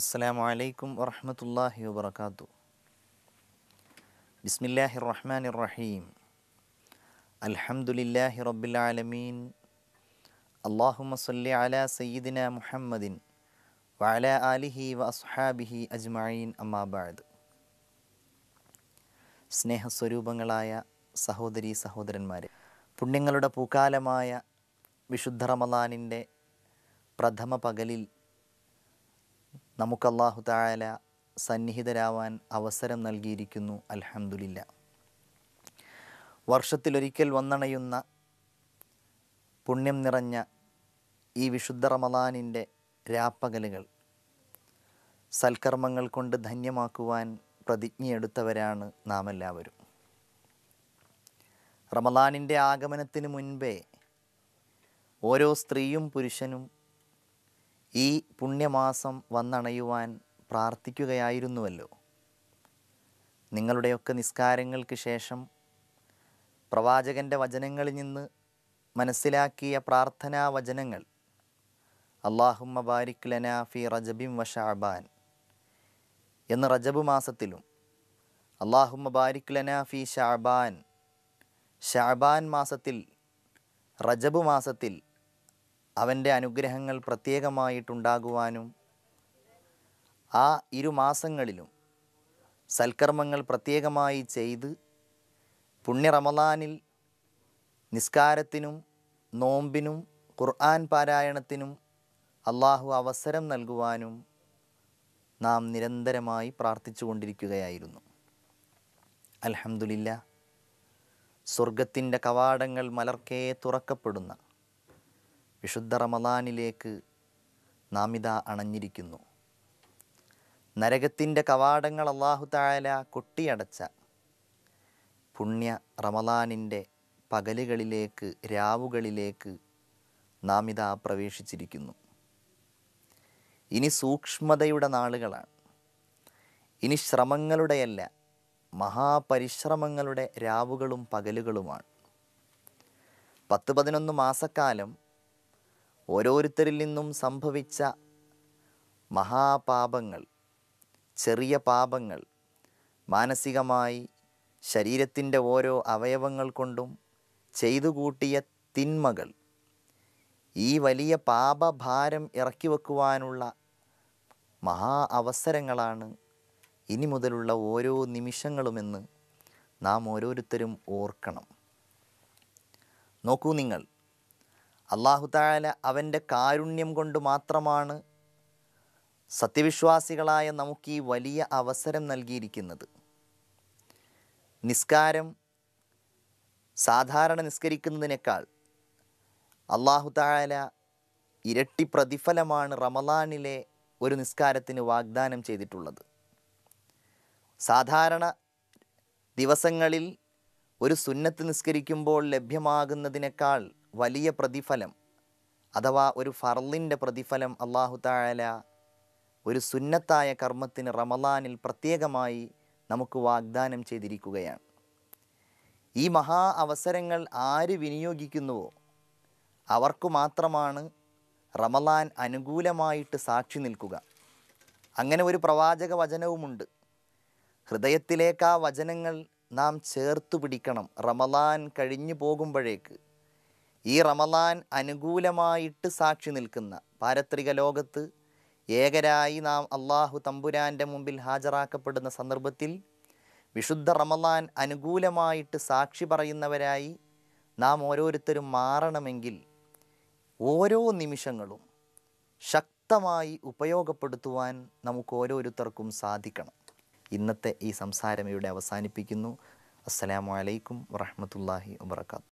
അസ്സാം അലൈക്കും വറഹമത്തല്ലാഹി വാത്തു ബിസ്മില്ലാഹി റഹ്മാൻ റഹീം അൽഹംദുലില്ലാഹി റബ്ബിലാലമീൻ അള്ളാഹു സല്ലി അല സയ്യിദിന മുഹമ്മദിൻ വഅല ആലിഹി വ അസ്ഹാബിഹി അജ്മഈൻ അമ്മാബാദ് സ്നേഹസ്വരൂപങ്ങളായ സഹോദരി സഹോദരന്മാരെ പുണ്യങ്ങളുടെ പൂക്കാലമായ വിശുദ്ധ റമദാനിൻ്റെ പ്രഥമ പകലിൽ നമുക്ക് അള്ളാഹു തായാല സന്നിഹിതരാവാൻ അവസരം നൽകിയിരിക്കുന്നു അലഹമുല്ല വർഷത്തിലൊരിക്കൽ വന്നണയുന്ന പുണ്യം നിറഞ്ഞ ഈ വിശുദ്ധ റമദാനിൻ്റെ രാപ്പകലുകൾ സൽക്കർമ്മങ്ങൾ കൊണ്ട് ധന്യമാക്കുവാൻ പ്രതിജ്ഞയെടുത്തവരാണ് നാം എല്ലാവരും റമദാനിൻ്റെ ആഗമനത്തിന് മുൻപേ ഓരോ സ്ത്രീയും പുരുഷനും ഈ പുണ്യമാസം വന്നണയുവാൻ പ്രാർത്ഥിക്കുകയായിരുന്നുവല്ലോ നിങ്ങളുടെയൊക്കെ നിസ്കാരങ്ങൾക്ക് ശേഷം പ്രവാചകൻ്റെ വചനങ്ങളിൽ നിന്ന് മനസ്സിലാക്കിയ പ്രാർത്ഥനാ വചനങ്ങൾ അള്ളാഹുമ്മ ബാരിക് ലനാ ഫി റജബിം വ എന്ന് റജബ് മാസത്തിലും അള്ളാഹുമ്മ ബാരിക് ലനാ ഫി ഷാബാൻ ഷാബാൻ മാസത്തിൽ റജബ് മാസത്തിൽ അവൻ്റെ അനുഗ്രഹങ്ങൾ പ്രത്യേകമായിട്ടുണ്ടാകുവാനും ആ ഇരുമാസങ്ങളിലും സൽക്കർമ്മങ്ങൾ പ്രത്യേകമായി ചെയ്ത് പുണ്യ റമദാനിൽ നിസ്കാരത്തിനും നോമ്പിനും ഖുർആൻ പാരായണത്തിനും അള്ളാഹു അവസരം നൽകുവാനും നാം നിരന്തരമായി പ്രാർത്ഥിച്ചു കൊണ്ടിരിക്കുകയായിരുന്നു അലഹമുല്ല സ്വർഗത്തിൻ്റെ കവാടങ്ങൾ മലർക്കേ തുറക്കപ്പെടുന്ന വിശുദ്ധ റമദാനിലേക്ക് നാം ഇതാ അണഞ്ഞിരിക്കുന്നു നരകത്തിൻ്റെ കവാടങ്ങൾ അള്ളാഹു തായാല കൊട്ടിയടച്ച പുണ്യ റമദാനിൻ്റെ പകലുകളിലേക്ക് രാവുകളിലേക്ക് നാം ഇതാ പ്രവേശിച്ചിരിക്കുന്നു ഇനി സൂക്ഷ്മതയുടെ നാളുകളാണ് ഇനി ശ്രമങ്ങളുടെയല്ല മഹാപരിശ്രമങ്ങളുടെ രാവുകളും പകലുകളുമാണ് പത്ത് പതിനൊന്ന് മാസക്കാലം ഓരോരുത്തരിൽ നിന്നും സംഭവിച്ച മഹാപാപങ്ങൾ ചെറിയ പാപങ്ങൾ മാനസികമായി ശരീരത്തിൻ്റെ ഓരോ അവയവങ്ങൾ കൊണ്ടും ചെയ്തു കൂട്ടിയ തിന്മകൾ ഈ വലിയ പാപഭാരം ഇറക്കി വെക്കുവാനുള്ള മഹാ അവസരങ്ങളാണ് ഇനി മുതലുള്ള ഓരോ നിമിഷങ്ങളുമെന്ന് നാം ഓരോരുത്തരും ഓർക്കണം നോക്കൂ നിങ്ങൾ അള്ളാഹു അവൻ്റെ കാരുണ്യം കൊണ്ട് മാത്രമാണ് സത്യവിശ്വാസികളായ നമുക്ക് ഈ വലിയ അവസരം നൽകിയിരിക്കുന്നത് നിസ്കാരം സാധാരണ നിസ്കരിക്കുന്നതിനേക്കാൾ അള്ളാഹു ഇരട്ടി പ്രതിഫലമാണ് റമലാനിലെ ഒരു നിസ്കാരത്തിന് വാഗ്ദാനം ചെയ്തിട്ടുള്ളത് സാധാരണ ദിവസങ്ങളിൽ ഒരു സുന്നത്ത് നിസ്കരിക്കുമ്പോൾ ലഭ്യമാകുന്നതിനേക്കാൾ വലിയ പ്രതിഫലം അഥവാ ഒരു ഫർലിൻ്റെ പ്രതിഫലം അള്ളാഹു താല ഒരു സുന്നത്തായ കർമ്മത്തിന് റമലാനിൽ പ്രത്യേകമായി നമുക്ക് വാഗ്ദാനം ചെയ്തിരിക്കുകയാണ് ഈ മഹാ അവസരങ്ങൾ ആര് വിനിയോഗിക്കുന്നുവോ അവർക്കു മാത്രമാണ് റമലാൻ അനുകൂലമായിട്ട് സാക്ഷി നിൽക്കുക അങ്ങനെ ഒരു പ്രവാചക വചനവുമുണ്ട് ഹൃദയത്തിലേക്ക് ആ വചനങ്ങൾ നാം ചേർത്തു പിടിക്കണം റമലാൻ കഴിഞ്ഞു പോകുമ്പോഴേക്ക് ഈ റമദാൻ അനുകൂലമായിട്ട് സാക്ഷി നിൽക്കുന്ന പാരത്രിക ലോകത്ത് ഏകരായി നാം അള്ളാഹു തമ്പുരാൻ്റെ മുമ്പിൽ ഹാജരാക്കപ്പെടുന്ന സന്ദർഭത്തിൽ വിശുദ്ധ റമദാൻ അനുകൂലമായിട്ട് സാക്ഷി പറയുന്നവരായി നാം ഓരോരുത്തരും മാറണമെങ്കിൽ ഓരോ നിമിഷങ്ങളും ശക്തമായി ഉപയോഗപ്പെടുത്തുവാൻ നമുക്ക് ഓരോരുത്തർക്കും സാധിക്കണം ഇന്നത്തെ ഈ സംസാരം ഇവിടെ അവസാനിപ്പിക്കുന്നു അസ്സലാമലൈക്കും വറഹമത്തല്ലാഹി വാത്തു